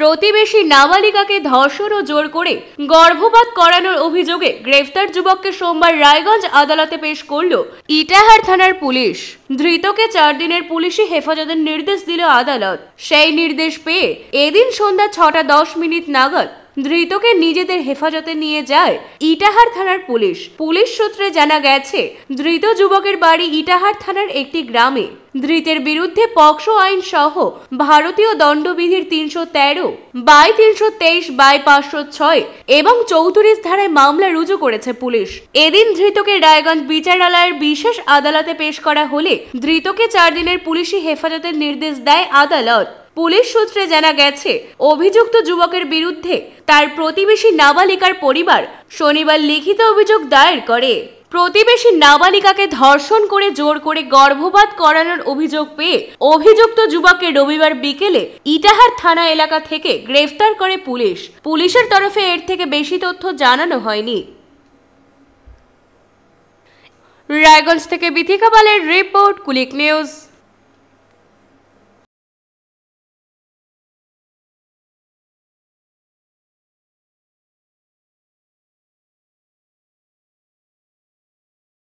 প্রতিবেশী নাবালিকাকে ধর্ষণ ও জোর করে গর্ভপাত করানোর অভিযোগে গ্রেফতার যুবককে সোমবার রায়গঞ্জ আদালতে পেশ করল ইটাহার থানার পুলিশ ধৃতকে চার দিনের পুলিশি হেফাজতের নির্দেশ দিল আদালত সেই নির্দেশ পেয়ে এদিন সন্ধ্যা ছটা দশ মিনিট নাগাদ ধৃতকে নিজেদের হেফাজতে নিয়ে যায় ইটাহার থানার পুলিশ পুলিশ সূত্রে জানা গেছে ধৃত যুবকের বাড়ি ইটাহার থানার একটি গ্রামে ধৃতের বিরুদ্ধে পক্সো আইন সহ ভারতীয় দণ্ডবিধির তিনশো তেরো বাই তিনশো তেইশ বাই পাঁচশো ছয় এবং চৌত্রিশ ধারায় মামলা রুজু করেছে পুলিশ এদিন ধৃতকে রায়গঞ্জ বিচারালয়ের বিশেষ আদালতে পেশ করা হলে ধৃতকে চার দিনের পুলিশি হেফাজতের নির্দেশ দেয় আদালত পুলিশ সূত্রে জানা গেছে অভিযুক্ত যুবকের বিরুদ্ধে তার প্রতিবেশী নাবালিকার পরিবার শনিবার লিখিত অভিযোগ দায়ের করে প্রতিবেশী নাবালিকাকে ধর্ষণ করে জোর করে গর্ভপাত করানোর অভিযোগ পেয়ে অভিযুক্ত যুবককে রবিবার বিকেলে ইটাহার থানা এলাকা থেকে গ্রেফতার করে পুলিশ পুলিশের তরফে এর থেকে বেশি তথ্য জানানো হয়নি রায়গঞ্জ থেকে বিথিকা পালের রিপোর্ট কুলিক নিউজ